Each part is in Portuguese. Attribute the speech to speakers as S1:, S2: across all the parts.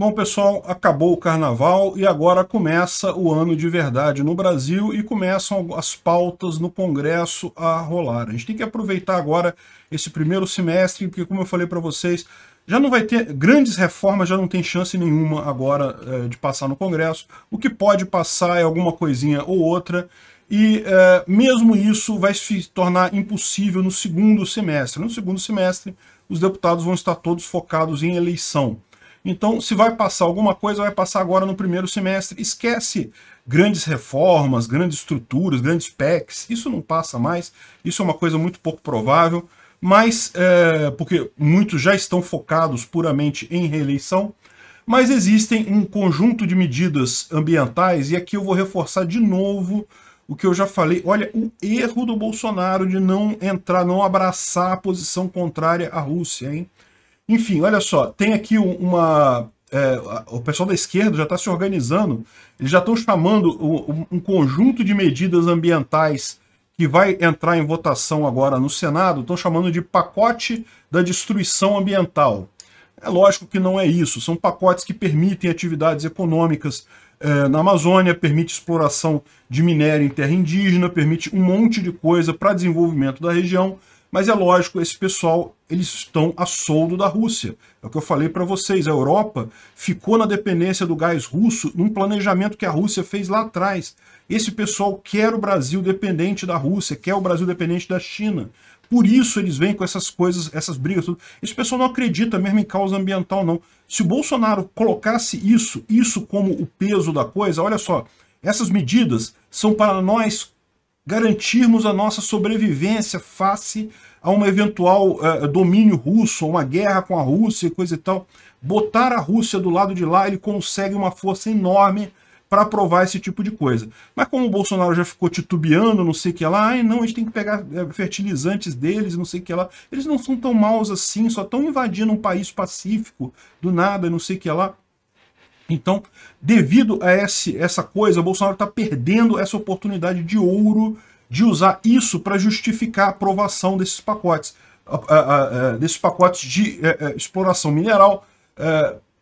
S1: Bom, pessoal, acabou o carnaval e agora começa o ano de verdade no Brasil e começam as pautas no Congresso a rolar. A gente tem que aproveitar agora esse primeiro semestre, porque, como eu falei para vocês, já não vai ter grandes reformas, já não tem chance nenhuma agora é, de passar no Congresso. O que pode passar é alguma coisinha ou outra, e é, mesmo isso vai se tornar impossível no segundo semestre. No segundo semestre, os deputados vão estar todos focados em eleição. Então, se vai passar alguma coisa, vai passar agora no primeiro semestre. Esquece grandes reformas, grandes estruturas, grandes PECs. Isso não passa mais. Isso é uma coisa muito pouco provável. Mas, é, porque muitos já estão focados puramente em reeleição, mas existem um conjunto de medidas ambientais, e aqui eu vou reforçar de novo o que eu já falei. Olha, o erro do Bolsonaro de não entrar, não abraçar a posição contrária à Rússia, hein? Enfim, olha só, tem aqui uma. É, o pessoal da esquerda já está se organizando, eles já estão chamando um, conjunto de medidas ambientais que vai entrar em votação agora no Senado, estão chamando de pacote da destruição ambiental. É lógico que não é isso, são pacotes que permitem atividades econômicas é, na Amazônia, permite exploração de minério em terra indígena, permite um monte de coisa para desenvolvimento da região, mas é lógico, esse pessoal, eles estão a soldo da Rússia. É o que eu falei para vocês, a Europa ficou na dependência do gás russo num planejamento que a Rússia fez lá atrás. Esse pessoal quer o Brasil dependente da Rússia, quer o Brasil dependente da China. Por isso eles vêm com essas coisas, essas brigas. Tudo. Esse pessoal não acredita mesmo em causa ambiental, não. Se o Bolsonaro colocasse isso, isso como o peso da coisa, olha só, essas medidas são para nós garantirmos a nossa sobrevivência face a um eventual uh, domínio russo, uma guerra com a Rússia e coisa e tal. Botar a Rússia do lado de lá, ele consegue uma força enorme para aprovar esse tipo de coisa. Mas como o Bolsonaro já ficou titubeando, não sei o que lá, ai não, a gente tem que pegar eh, fertilizantes deles, não sei o que lá. Eles não são tão maus assim, só estão invadindo um país pacífico do nada, não sei o que lá. Então, devido a esse, essa coisa, Bolsonaro está perdendo essa oportunidade de ouro de usar isso para justificar a aprovação desses pacotes, a, a, a, é, desses pacotes de é, é, exploração mineral,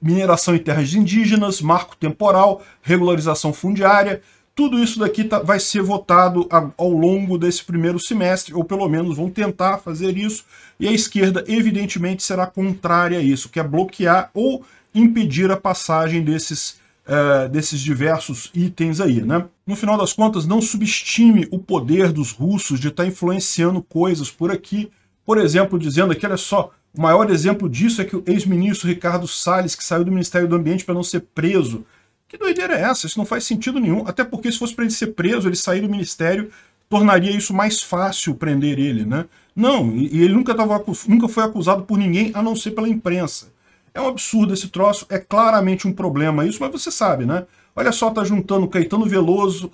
S1: mineração em terras indígenas, marco temporal, regularização fundiária. Tudo isso daqui tá, vai ser votado ao longo desse primeiro semestre, ou pelo menos vão tentar fazer isso, e a esquerda, evidentemente, será contrária a isso, quer bloquear ou impedir a passagem desses, uh, desses diversos itens aí, né? No final das contas, não subestime o poder dos russos de estar tá influenciando coisas por aqui. Por exemplo, dizendo aqui, olha só, o maior exemplo disso é que o ex-ministro Ricardo Salles, que saiu do Ministério do Ambiente para não ser preso, que doideira é essa? Isso não faz sentido nenhum. Até porque se fosse para ele ser preso, ele sair do ministério, tornaria isso mais fácil prender ele, né? Não, e ele nunca, tava, nunca foi acusado por ninguém, a não ser pela imprensa. É um absurdo esse troço, é claramente um problema isso, mas você sabe, né? Olha só, tá juntando Caetano Veloso,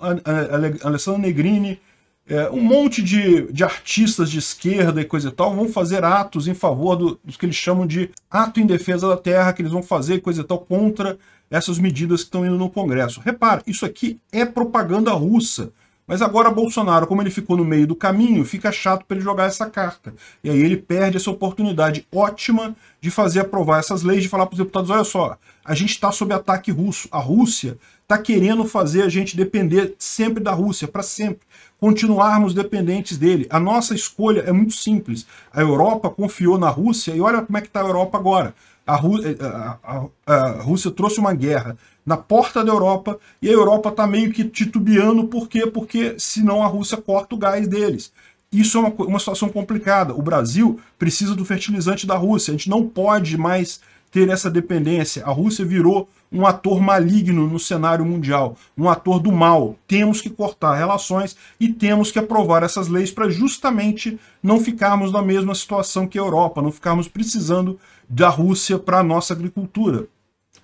S1: Alessandro Negrini, é, um monte de, de artistas de esquerda e coisa e tal vão fazer atos em favor do, do que eles chamam de ato em defesa da terra, que eles vão fazer coisa e tal contra essas medidas que estão indo no Congresso. Repara, isso aqui é propaganda russa. Mas agora Bolsonaro, como ele ficou no meio do caminho, fica chato para ele jogar essa carta. E aí ele perde essa oportunidade ótima de fazer aprovar essas leis, de falar para os deputados, olha só, a gente está sob ataque russo. A Rússia está querendo fazer a gente depender sempre da Rússia, para sempre. Continuarmos dependentes dele. A nossa escolha é muito simples. A Europa confiou na Rússia e olha como é que está a Europa agora. A, Rú eh, a, a, a, Rússia trouxe uma guerra na porta da Europa e a Europa está meio que titubeando. Por quê? Porque senão a Rússia corta o gás deles. Isso é uma, uma situação complicada. O Brasil precisa do fertilizante da Rússia. A gente não pode mais ter essa dependência. A Rússia virou um ator maligno no cenário mundial, um ator do mal. Temos que cortar relações e temos que aprovar essas leis para justamente não ficarmos na mesma situação que a Europa, não ficarmos precisando da Rússia para a nossa agricultura.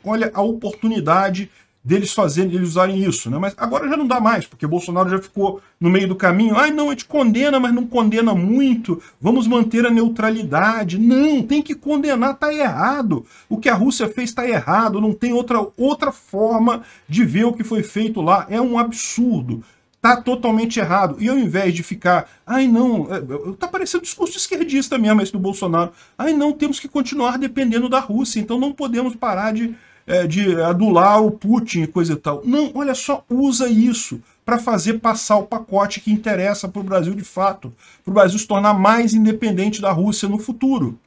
S1: Olha a oportunidade deles fazerem, eles usarem isso, né? Mas agora já não dá mais, porque Bolsonaro já ficou no meio do caminho. Ai, não, a gente condena, mas não condena muito. Vamos manter a neutralidade. Não, tem que condenar, tá errado. O que a Rússia fez tá errado, não tem outra outra forma de ver o que foi feito lá. É um absurdo. Tá totalmente errado. E ao invés de ficar, ai não, é, é, tá parecendo um discurso esquerdista mesmo esse do Bolsonaro. Ai não, temos que continuar dependendo da Rússia, então não podemos parar de é, de adular o Putin e coisa e tal. Não, olha só, usa isso para fazer passar o pacote que interessa para o Brasil de fato, para o Brasil se tornar mais independente da Rússia no futuro.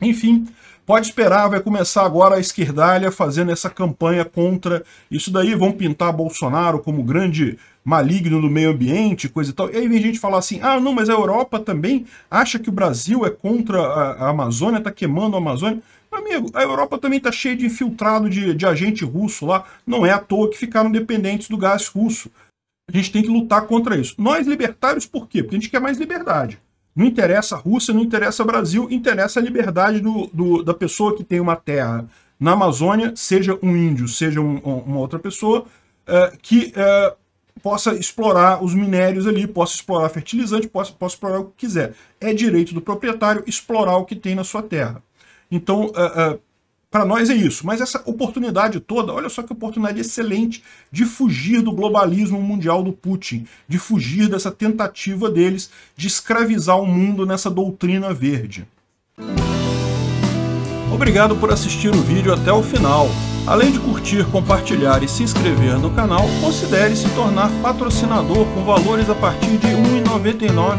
S1: Enfim, pode esperar, vai começar agora a esquerdalha fazendo essa campanha contra isso daí, vão pintar Bolsonaro como grande maligno do meio ambiente, coisa e tal. E aí vem gente falar assim, ah, não, mas a Europa também acha que o Brasil é contra a, Amazônia, está queimando a Amazônia amigo, a Europa também está cheia de infiltrado de, de agente russo lá. Não é à toa que ficaram dependentes do gás russo. A gente tem que lutar contra isso. Nós, libertários, por quê? Porque a gente quer mais liberdade. Não interessa a Rússia, não interessa o Brasil, interessa a liberdade do, do, da pessoa que tem uma terra na Amazônia, seja um índio, seja um, uma outra pessoa, uh, que uh, possa explorar os minérios ali, possa explorar fertilizante, possa, possa explorar o que quiser. É direito do proprietário explorar o que tem na sua terra. Então, uh, é, uh, é, para nós é isso. Mas essa oportunidade toda, olha só que oportunidade excelente de fugir do globalismo mundial do Putin, de fugir dessa tentativa deles de escravizar o mundo nessa doutrina verde. Obrigado por assistir o vídeo até o final. Além de curtir, compartilhar e se inscrever no canal, considere se tornar patrocinador com valores a partir de R$ 1,99